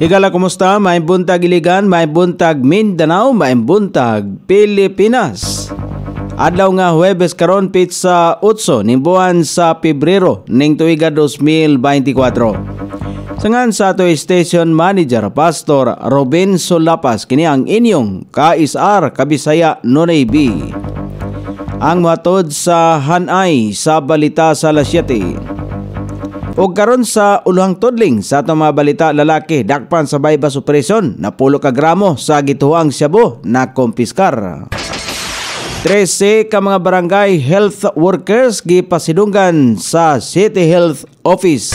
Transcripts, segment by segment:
Higala kumusta? Maimbuntag Iligan, buntag Mindanao, buntag Pilipinas. Adlaw nga Huwebes karon pizza 8 nimbuan sa Pebrero ning tuiga 2024. Sangan sa ato station manager Pastor Robin Solapas kini ang inyong KSR Kabisaya Nonay B. Ang matod sa Hanay sa balita sa Las o karon sa uluhang todling sa atong mga balita lalaki dakpan sa baybas operasyon na pulo ka gramo sa gituhang Cebu na kompiskar. 13 ka mga barangay health workers gipasidunggan sa City Health Office.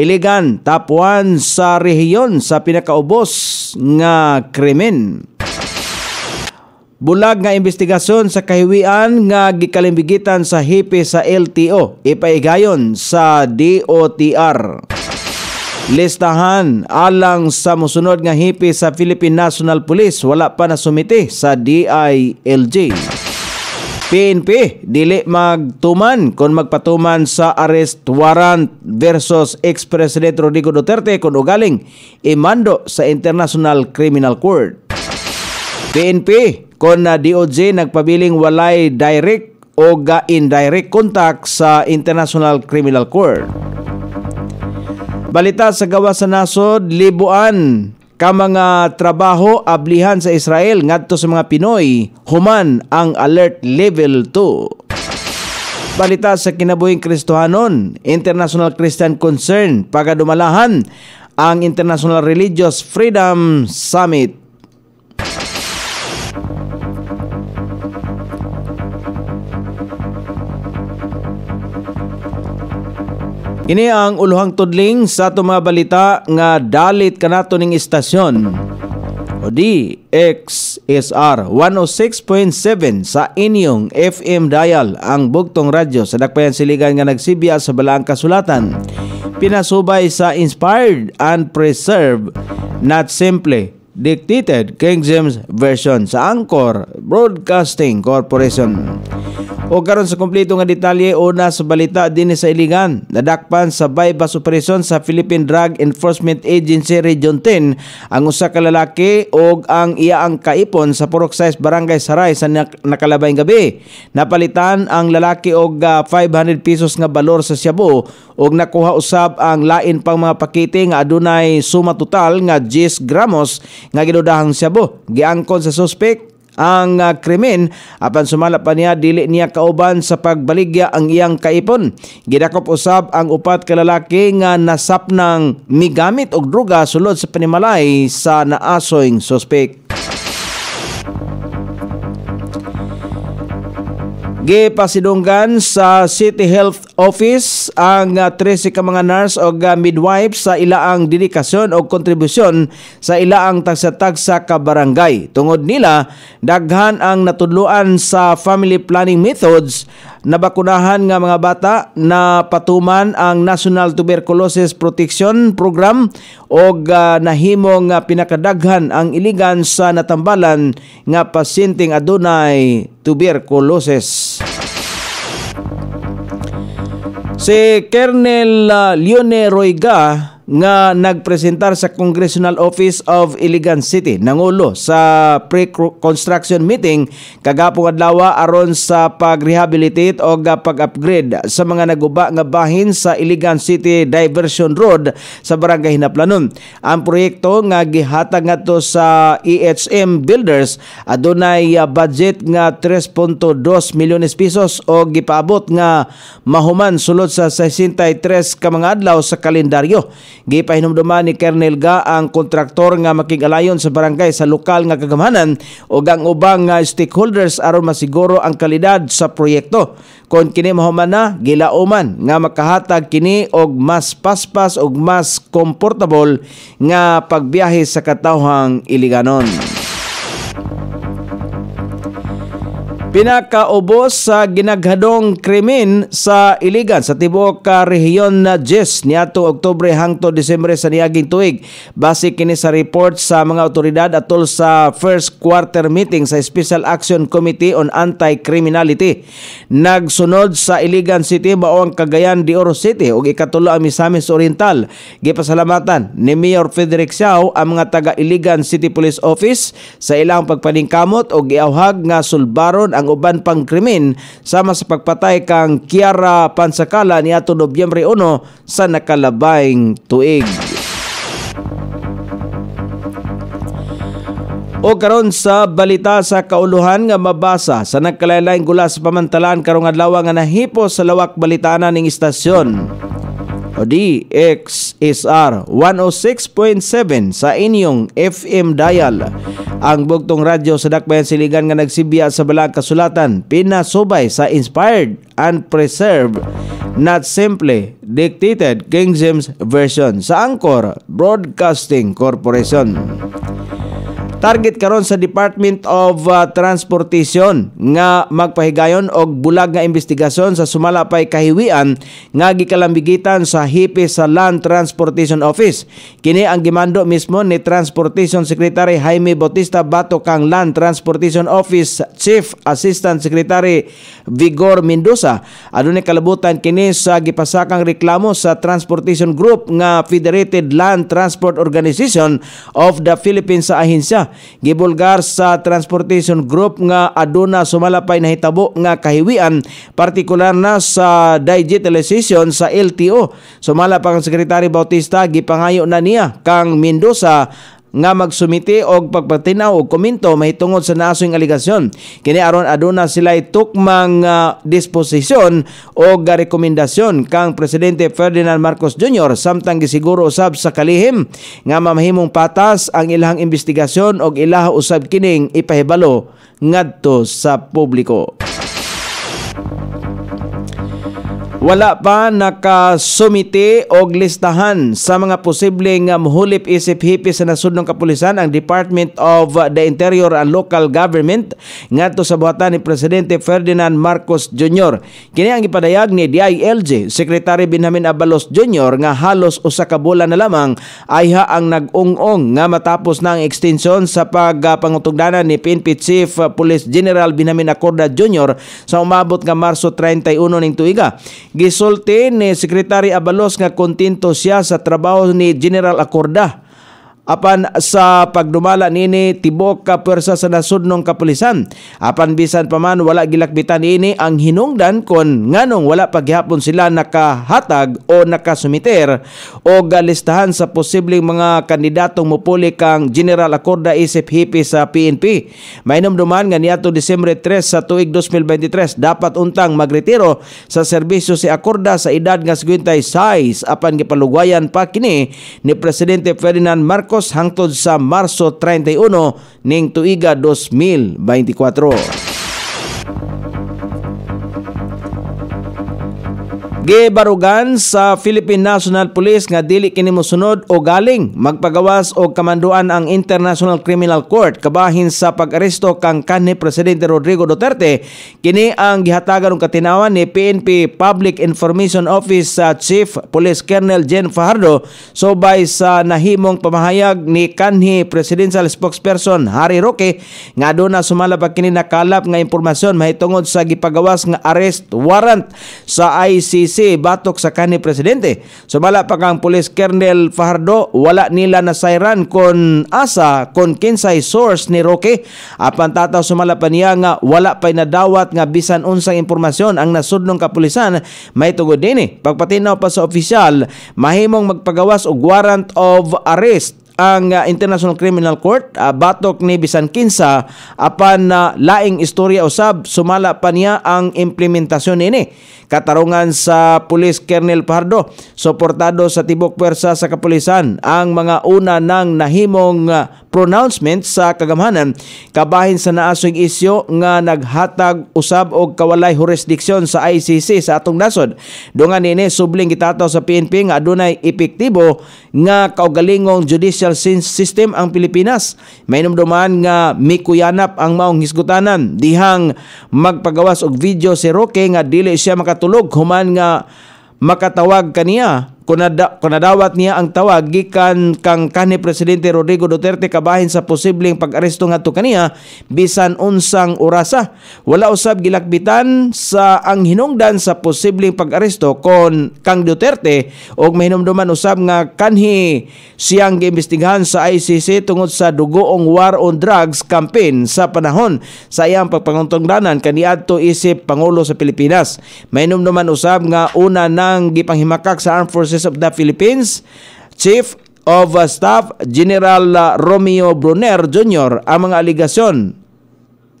Iligan top 1 sa rehiyon sa pinakaubos nga krimen. Bulag nga investigasyon sa kahiwian nga gikalimbigitan sa hipe sa LTO ipaigayon sa DOTR. Listahan alang sa musunod nga hipe sa Philippine National Police wala pa na sumiti sa DILG. PNP dili magtuman kon magpatuman sa arrest warrant versus ex-president Rodrigo Duterte kon ugaling imando sa International Criminal Court. PNP kon na DOJ nagpabiling walay direct o ga indirect contact sa International Criminal Court. Balita sa gawa sa nasod, libuan ka mga trabaho ablihan sa Israel ngadto sa mga Pinoy human ang alert level 2. Balita sa kinabuhing Kristohanon, International Christian Concern pagadumalahan ang International Religious Freedom Summit Ini ang uluhang tudling sa mga balita nga dalit kanato ning istasyon. O di XSR 106.7 sa inyong FM dial ang bugtong radyo sa dakpayan siligan nga nagsibya sa Balaang Kasulatan. Pinasubay sa Inspired and Preserve Not Simple Dictated King James Version sa Angkor Broadcasting Corporation. O karon sa kompleto nga detalye una sa balita din sa Iligan, nadakpan sa bypass operation sa Philippine Drug Enforcement Agency Region 10 ang usa ka lalaki og ang iyaang kaipon sa Purok Size Barangay Saray sa nakalabayng gabi. Napalitan ang lalaki og 500 ah, pesos nga balor sa Cebu og nakuha usab ang lain pang mga pakete nga adunay suma total nga 10 gramos nga gidudahang Cebu giangkon sa suspek ang uh, krimen apan sumala pa niya dili niya kauban sa pagbaligya ang iyang kaipon gidakop usab ang upat ka lalaki nga nasap ng migamit og druga sulod sa panimalay sa naasoing suspek Gipasidunggan sa City Health Office ang 13 ah, ka mga nurse o ah, midwives sa ilaang dedikasyon o kontribusyon sa ilaang tagsa-tagsa ka barangay. Tungod nila, daghan ang natudluan sa family planning methods nabakunahan nga mga bata na patuman ang National Tuberculosis Protection Program og uh, nahimo nga pinakadaghan ang iligan sa natambalan nga pasyenteng adunay tuberculosis. Si Colonel uh, ah, Leone Roiga nga nagpresentar sa Congressional Office of Iligan City nangulo sa pre-construction meeting kagapong adlaw aron sa pag-rehabilitate o pag-upgrade sa mga naguba nga bahin sa Iligan City Diversion Road sa Barangay Hinaplanon. Ang proyekto nga gihatag ngadto sa EHM Builders adunay ah, budget nga 3.2 milyones pesos o gipaabot nga mahuman sulod sa 63 ka mga adlaw sa kalendaryo Gipahinumduman ni Kernel Ga ang kontraktor nga makigalayon sa barangay sa lokal nga kagamhanan o ang ubang nga stakeholders aron masiguro ang kalidad sa proyekto. Kon kini mahuman na, gilauman nga makahatag kini og mas paspas og mas comfortable nga pagbiyahe sa katawhang Iliganon pinakaubos sa ginaghadong krimen sa Iligan sa tibuok ka rehiyon na 10 niadtong Oktubre hangto Disyembre sa niaging tuig base kini sa report sa mga otoridad atol sa first quarter meeting sa Special Action Committee on Anti-Criminality nagsunod sa Iligan City mao ang Cagayan de Oro City ug ikatulo ang Misamis Oriental gipasalamatan ni Mayor Frederick Xiao ang mga taga Iligan City Police Office sa ilang pagpaningkamot og giawhag nga sulbaron ang ang uban pang krimen sama sa pagpatay kang Kiara Pansakala ni ato Nobyembre 1 sa nakalabayng tuig. O karon sa balita sa kauluhan nga mabasa sa nagkalain-lain gula sa pamantalaan karong adlaw nga nahipo sa lawak balitanan ning istasyon. DXSR 106.7 sa inyong FM dial. Ang bugtong radyo sa Dakbayan Siligan nga nagsibya sa Balag Kasulatan pinasubay sa Inspired and Preserved Not Simply Dictated King James Version sa Angkor Broadcasting Corporation. Target karon sa Department of uh, Transportation nga magpahigayon og bulag nga investigasyon sa sumala pay kahiwian nga gikalambigitan sa hipi sa Land Transportation Office. Kini ang gimando mismo ni Transportation Secretary Jaime Bautista Bato kang Land Transportation Office Chief Assistant Secretary Vigor Mendoza. Adunay kalabutan kini sa gipasakang reklamo sa Transportation Group nga Federated Land Transport Organization of the Philippines sa ahensya gibulgar sa transportation group nga aduna sumalapay na hitabo nga kahiwian partikular na sa digitalization sa LTO sumala pa ang sekretary Bautista gipangayo na niya kang Mendoza nga magsumite og pagpatinaw og komento mahitungod sa nasong aligasyon. Kini aron aduna sila tukmang uh, disposisyon o rekomendasyon kang presidente Ferdinand Marcos Jr. samtang gisiguro usab sa kalihim nga mamahimong patas ang ilang investigasyon og ilaha usab kining ipahibalo ngadto sa publiko. Wala pa nakasumite og listahan sa mga posibleng muhulip um, isip hipis sa nasudnong kapulisan ang Department of the Interior and Local Government ngadto sa buhatan ni Presidente Ferdinand Marcos Jr. Kini ang ipadayag ni DILG Secretary Benjamin Abalos Jr. nga halos usa ka bulan na lamang ayha ang nag-ungong nga matapos na ang extension sa pagpangutugdanan ni PNP Chief Police General Benjamin Acorda Jr. sa umabot nga Marso 31 ning tuiga. Gisulti ni Secretary Abalos nga kontento siya sa trabaho ni General Acorda apan sa pagdumala nini tibok ka pwersa sa nasod kapulisan apan bisan pa man wala gilakbitan ini ang hinungdan kon nganong wala paghihapon sila nakahatag o nakasumiter o galistahan sa posibleng mga kandidatong mupuli kang General Acorda isip hipi sa PNP mainom duman nga niadto Disyembre 3 sa tuig 2023 dapat untang magretiro sa serbisyo si Acorda sa edad nga 56 apan gipalugwayan pa kini ni Presidente Ferdinand Marcos Marcos hangtod sa Marso 31 ning tuiga 2024. gibarugan sa Philippine National Police nga dili kini mosunod o galing magpagawas og kamanduan ang International Criminal Court kabahin sa pag-aresto kang kanhi presidente Rodrigo Duterte kini ang gihatagan og katinawan ni PNP Public Information Office sa Chief Police Colonel Jen Fajardo subay sa nahimong pamahayag ni kanhi presidential spokesperson Harry Roque nga do aduna sumalab kini nakalap nga impormasyon mahitungod sa gipagawas nga arrest warrant sa ICC PNP batok sa kani presidente. Sumala pa kang Police Colonel Fajardo, wala nila nasairan kon asa kon kinsay source ni Roque. Apan tataw sumala pa niya nga wala pa'y nadawat nga bisan unsang impormasyon ang nasudnong kapulisan may tugod din eh. Pagpatinaw pa sa opisyal, mahimong magpagawas og warrant of arrest ang uh, International Criminal Court uh, batok ni bisan kinsa apan uh, laing istorya usab sumala pa niya ang implementasyon ini katarungan sa Police Colonel Pardo suportado sa tibok pwersa sa kapulisan ang mga una nang nahimong uh, pronouncement sa kagamhanan kabahin sa naasog isyo nga naghatag usab og kawalay jurisdiksyon sa ICC sa atong nasod. Dungan ini subling gitataw sa PNP nga adunay epektibo nga kaugalingong judicial system ang Pilipinas. May numduman nga mikuyanap ang maong hisgutanan dihang magpagawas og video si Roque nga dili siya makatulog human nga makatawag kaniya kunada, kunadawat niya ang tawag gikan kang kanhi presidente Rodrigo Duterte kabahin sa posibleng pag-aresto ngadto kaniya bisan unsang orasa wala usab gilakbitan sa ang hinungdan sa posibleng pag-aresto kon kang Duterte og mahinumduman usab nga kanhi siyang giimbestigahan sa ICC tungod sa dugoong war on drugs campaign sa panahon sa iyang pagpangutongdanan kaniadto isip pangulo sa Pilipinas mahinumduman usab nga una nang gipanghimakak sa armed forces Forces of the Philippines, Chief of uh, Staff General uh, Romeo Brunner Jr. ang mga aligasyon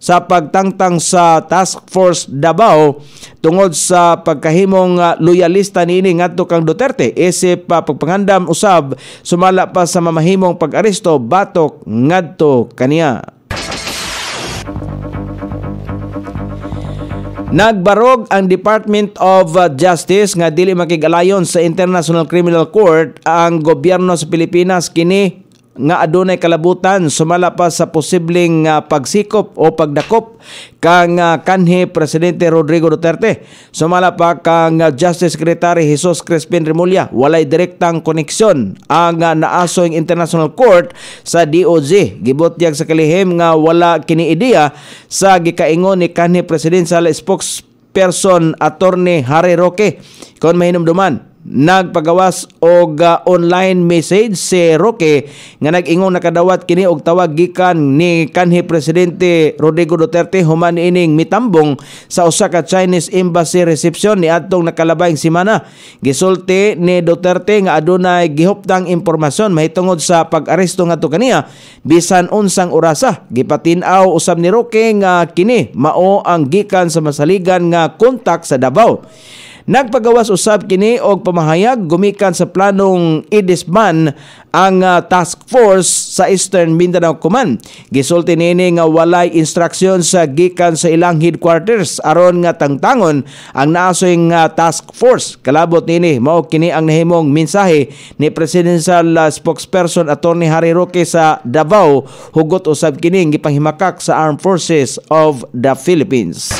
sa pagtangtang sa Task Force Davao tungod sa pagkahimong uh, loyalista ni ini ngadto kang Duterte isip pa pagpangandam usab sumala pa sa mamahimong pag-aresto batok ngadto kaniya Nagbarog ang Department of uh, Justice nga dili makigalayon sa International Criminal Court ang gobyerno sa Pilipinas kini nga adunay kalabutan sumala pa sa posibleng uh, pagsikop o pagdakop kang uh, kanhi presidente Rodrigo Duterte sumala pa kang uh, Justice Secretary Jesus Crispin Remulla walay direktang koneksyon ang uh, naasoing International Court sa DOJ gibutyag sa kalihim nga wala kini ideya sa gikaingon ni kanhi presidential spokesperson attorney Harry Roque kon mahinomduman nagpagawas og uh, online message si Roque nga nag-ingon nakadawat kini og tawag gikan ni kanhi presidente Rodrigo Duterte human ining mitambong sa usa ka Chinese embassy reception ni adtong nakalabayng semana gisulti ni Duterte nga adunay gihupdang impormasyon mahitungod sa pag-aresto ngadto kaniya bisan unsang orasa gipatin-aw usab ni Roque nga kini mao ang gikan sa masaligan nga kontak sa Davao Nagpagawas usab kini og pamahayag gumikan sa planong idisman ang uh, task force sa Eastern Mindanao Command. Gisulti nini nga walay instruksyon sa gikan sa ilang headquarters aron nga tangtangon ang naasoy uh, task force. Kalabot nini mao kini ang nahimong mensahe ni presidential uh, spokesperson attorney Harry Roque sa Davao hugot usab kini gipanghimakak sa Armed Forces of the Philippines.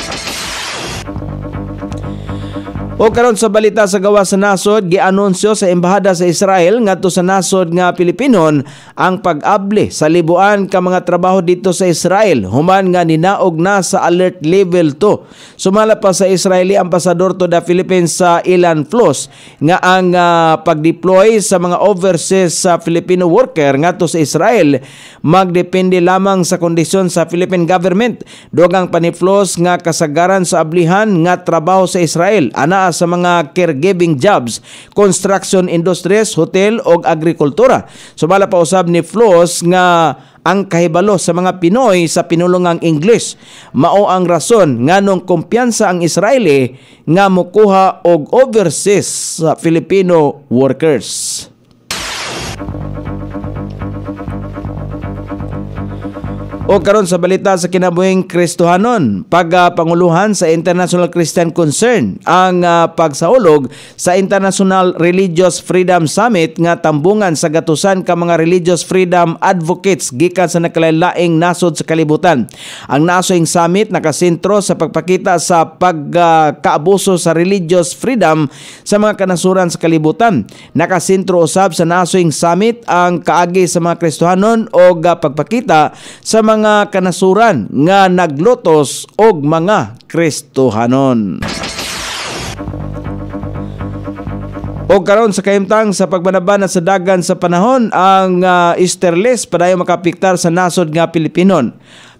O karon sa balita sa gawa sa nasod, gianunsyo sa embahada sa Israel ngadto sa nasod nga Pilipinon ang pag-able sa libuan ka mga trabaho dito sa Israel human nga ninaog na sa alert level 2. Sumala pa sa Israeli ambassador to the Philippines sa Ilan Flos nga ang uh, pag-deploy sa mga overseas sa uh, Filipino worker ngadto sa Israel magdepende lamang sa kondisyon sa Philippine government. Dogang paniflos nga kasagaran sa ablihan nga trabaho sa Israel. Ana na sa mga caregiving jobs, construction industries, hotel o agrikultura. Sumala pa usab ni Floss nga ang kahibalo sa mga Pinoy sa pinulungang Ingles Mao ang rason nganong kumpiyansa ang Israeli nga mukuha og overseas sa Filipino workers. O karon sa balita sa kinabuhing Kristohanon, pagpanguluhan sa International Christian Concern ang uh, pagsaulog sa International Religious Freedom Summit nga tambungan sa gatusan ka mga religious freedom advocates gikan sa nakalain-laing nasod sa kalibutan. Ang nasoing summit nakasentro sa pagpakita sa pagkaabuso uh, sa religious freedom sa mga kanasuran sa kalibutan. Nakasentro usab sa nasoing summit ang kaagi sa mga Kristohanon o uh, pagpakita sa mga mga kanasuran nga naglutos og mga Kristohanon. O karon sa kaimtang sa pagbanabana sa dagan sa panahon ang uh, ah, list padayon makapiktar sa nasod nga Pilipinon.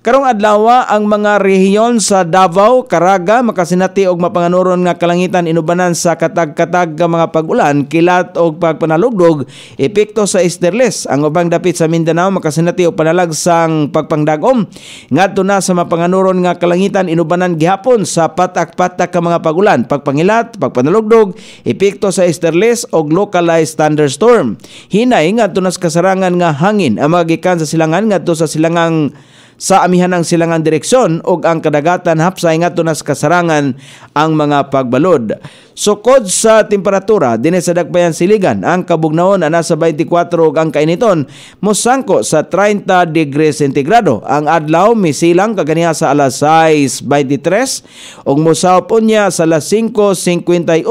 Karong adlaw ang mga rehiyon sa Davao, Caraga, Makasinati og mapanganoron nga kalangitan inubanan sa katag-katag nga mga pag-ulan, kilat og pagpanalugdog, epekto sa esterles. Ang ubang dapit sa Mindanao makasinati og panalagsang pagpangdagom ngadto na sa mapanganoron nga kalangitan inubanan gihapon sa patak-patak ka mga pag-ulan, pagpangilat, pagpanalugdog, epekto sa esterles og localized thunderstorm. Hinay ngadto na sa kasarangan nga hangin ang mga sa silangan ngadto sa silangang sa amihanang silangan direksyon o ang kadagatan hapsay nga tunas kasarangan ang mga pagbalod. Sukod sa temperatura, din sa dagpayan Siligan, ang kabugnaon na nasa 24 ug ang kainiton, mosangko sa 30 degrees centigrado. Ang adlaw misilang kaganiha sa alas 6:23 ug mosawpon niya sa alas 5:58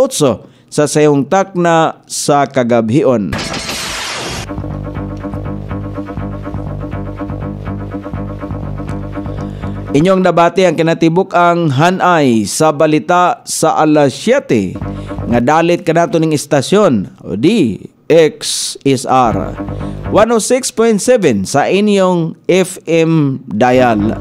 sa sayong takna sa kagabhion. Inyong nabati ang kinatibok ang Hanay sa balita sa alas 7 nga dalit kanato ning istasyon o di XSR 106.7 sa inyong FM dial.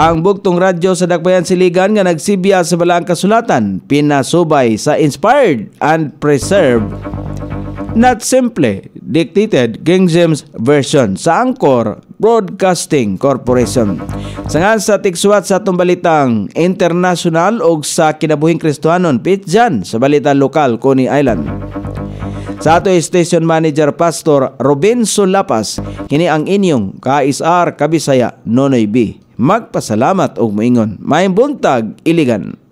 Ang bugtong radyo sa Dakbayan Siligan nga nagsibya sa Balaang Kasulatan pinasubay sa Inspired and Preserved Not Simple Dictated King James Version sa Angkor Broadcasting Corporation. Sangan sa tiksuat sa atong balitang international o sa kinabuhing Kristohanon, pitjan sa balita lokal ko Island. Sa ato Station Manager Pastor Robinson Lapas, kini ang inyong KSR Kabisaya Nonoy B. Magpasalamat og moingon. Mayong buntag, iligan.